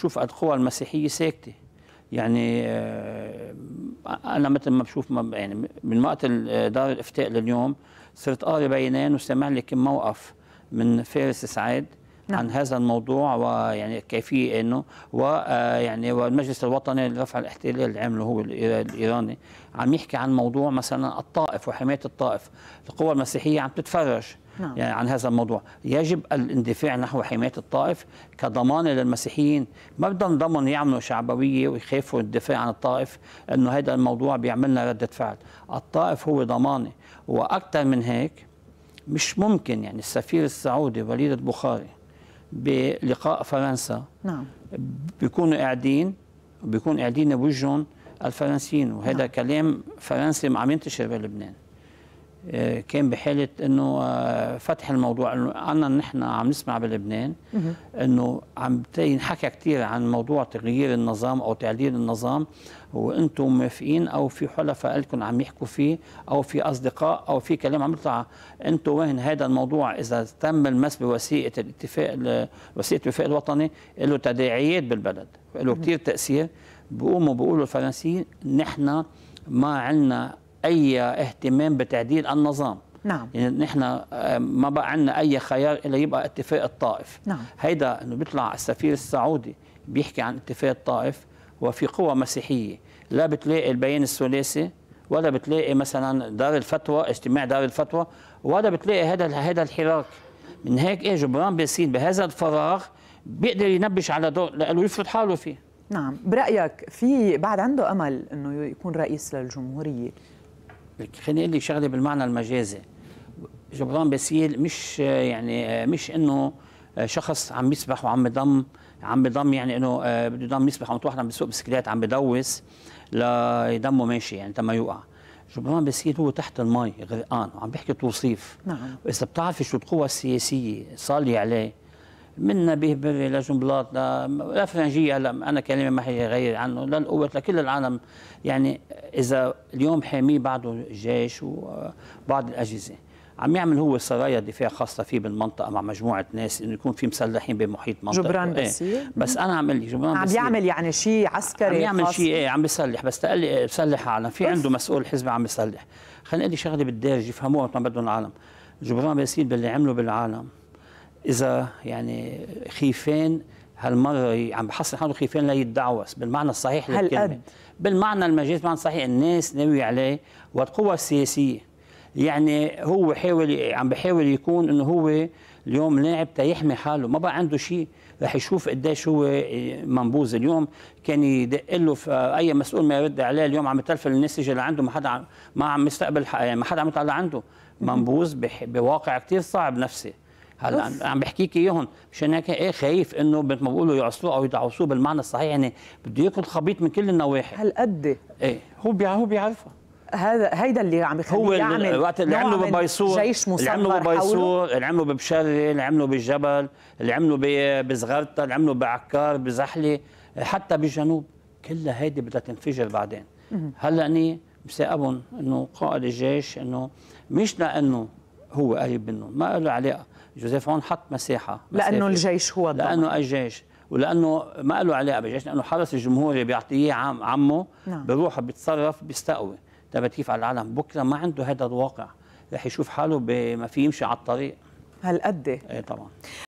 تشوف القوى المسيحيه ساكته يعني آه، انا مثل ما بشوف ما يعني من وقت آه، دار الافتاء لليوم صرت قاري بيانين وسمع لي كم موقف من فارس سعيد نعم. عن هذا الموضوع ويعني كيفيه انه ويعني آه، والمجلس الوطني لرفع الاحتلال اللي عمله هو الايراني عم يحكي عن موضوع مثلا الطائف وحمايه الطائف القوى المسيحيه عم تتفرج نعم. يعني عن هذا الموضوع يجب الاندفاع نحو حماية الطائف كضمان للمسيحيين ما بدهم ضمن يعملوا شعبوية ويخافوا الدفاع عن الطائف أنه هذا الموضوع بيعملنا ردة فعل الطائف هو ضمانه وأكثر من هيك مش ممكن يعني السفير السعودي وليد البخاري بلقاء فرنسا نعم بيكونوا قاعدين بيكون قاعدين بوجهن الفرنسيين وهذا نعم. كلام فرنسي عم ينتشر بلبنان كان بحاله انه آه، فتح الموضوع انه عنا نحن عم نسمع بلبنان انه عم ينحكى كثير عن موضوع تغيير النظام او تعديل النظام وانتم موافقين او في حلفاء لكم عم يحكوا فيه او في اصدقاء او في كلام عم يطلع انتم وين هذا الموضوع اذا تم المس بوثيقه الاتفاق وثيقه الوفاء الوطني له تداعيات بالبلد له كثير تاثير بيقوموا بيقولوا الفرنسيين نحن ما عندنا اي اهتمام بتعديل النظام نعم يعني نحن آه، ما بقى عندنا اي خيار الا يبقى اتفاق الطائف نعم هيدا انه بيطلع السفير السعودي بيحكي عن اتفاق الطائف وفي قوى مسيحيه لا بتلاقي البيان الثلاثي ولا بتلاقي مثلا دار الفتوى اجتماع دار الفتوى ولا بتلاقي هذا هذا الحراك من هيك ايه جبران باسيل بهذا الفراغ بيقدر ينبش على دور لانه يفرض حاله فيه نعم برايك في بعد عنده امل انه يكون رئيس للجمهوريه خليني اقول لك شغله بالمعنى المجازي جبران باسيل مش يعني مش انه شخص عم يسبح وعم بضم عم بضم يعني انه آه، بده يضم يسبح وانت واحد عم بيسوق بسكليت عم بدوس ليضمه ماشي يعني تما يوقع جبران باسيل هو تحت المي غرقان وعم بيحكي توصيف نعم واذا بتعرفي شو القوى السياسيه صالي عليه منا به بري لجنبلاط آه، لفرنجية هلا انا كلمه ما هي غير عنه للقوة لكل العالم يعني اذا اليوم حاميه بعده الجيش وبعض آه، الاجهزه عم يعمل هو سرايا دفاع خاصة فيه بالمنطقة مع مجموعة ناس إنه يكون في مسلحين بمحيط منطقة جبران بسير إيه. بس أنا عم لك جبران عم بيعمل يعني شيء عسكري عم يعمل شيء إيه عم بيسلح بس تقلي إيه، بسلح عالم في عنده مسؤول حزب عم بيسلح خليني أقول لك شغلة بالدارج يفهموها ما بدهم العالم جبران باسيل باللي عمله بالعالم اذا يعني خيفان هالمره عم بحصل حاله خيفان ليتدعوس بالمعنى الصحيح للكلمه بالمعنى المجاز بمعنى صحيح الناس ناوي عليه والقوى السياسيه يعني هو حاول عم بحاول يكون انه هو اليوم لاعب تيحمي حاله ما بقى عنده شيء رح يشوف قديش هو آه، منبوذ اليوم كان يدق له اي مسؤول ما يرد عليه اليوم عم يتلفل الناس يجي لعنده ما حدا ما عم يستقبل يعني ما حدا عم يطلع عنده منبوذ بواقع كثير صعب نفسي هلا عم بحكيك اياهم مشان هيك ايه خايف انه مثل ما بيقولوا يعصوه او يدعوسوه بالمعنى الصحيح يعني بده ياكل خبيط من كل النواحي هالقد ايه هو بيع هو بيعرفها هذا هيدا اللي عم يخليه هو يعمل الوقت اللي عمله ببيصور جيش اللي عمله ببيصور اللي عمله ببشري اللي عمله بالجبل اللي عمله بزغرتا اللي عمله بعكار بزحله حتى بالجنوب كلها هيدي بدها تنفجر بعدين هلا اني مساقبهم انه قائد الجيش انه مش لانه هو قريب منه ما له علاقه جوزيف هون حط مساحه مسافة. لانه الجيش هو الضمن لانه الجيش ولانه ما له علاقه بالجيش لانه حرس الجمهوري بيعطيه عم عمه نعم. بروح بيتصرف بيستقوي طيب تبع كيف على العالم بكره ما عنده هذا الواقع رح يشوف حاله ما في يمشي على الطريق هالقد ايه طبعا